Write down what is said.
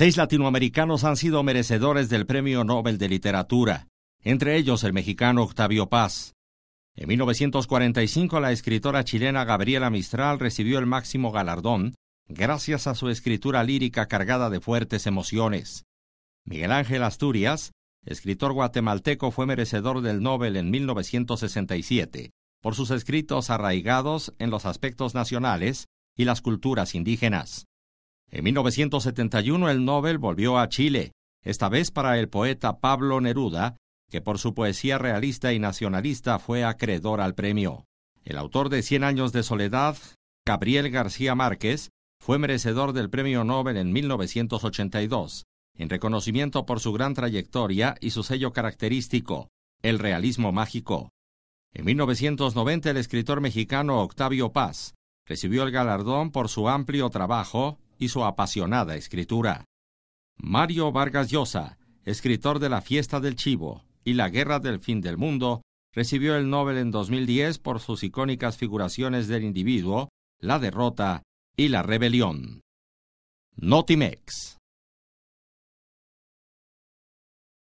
Seis latinoamericanos han sido merecedores del Premio Nobel de Literatura, entre ellos el mexicano Octavio Paz. En 1945 la escritora chilena Gabriela Mistral recibió el máximo galardón gracias a su escritura lírica cargada de fuertes emociones. Miguel Ángel Asturias, escritor guatemalteco, fue merecedor del Nobel en 1967 por sus escritos arraigados en los aspectos nacionales y las culturas indígenas. En 1971 el Nobel volvió a Chile, esta vez para el poeta Pablo Neruda, que por su poesía realista y nacionalista fue acreedor al premio. El autor de Cien años de soledad, Gabriel García Márquez, fue merecedor del Premio Nobel en 1982, en reconocimiento por su gran trayectoria y su sello característico, el realismo mágico. En 1990 el escritor mexicano Octavio Paz recibió el galardón por su amplio trabajo y su apasionada escritura. Mario Vargas Llosa, escritor de La Fiesta del Chivo y La Guerra del Fin del Mundo, recibió el Nobel en 2010 por sus icónicas figuraciones del individuo, la derrota y la rebelión. Notimex.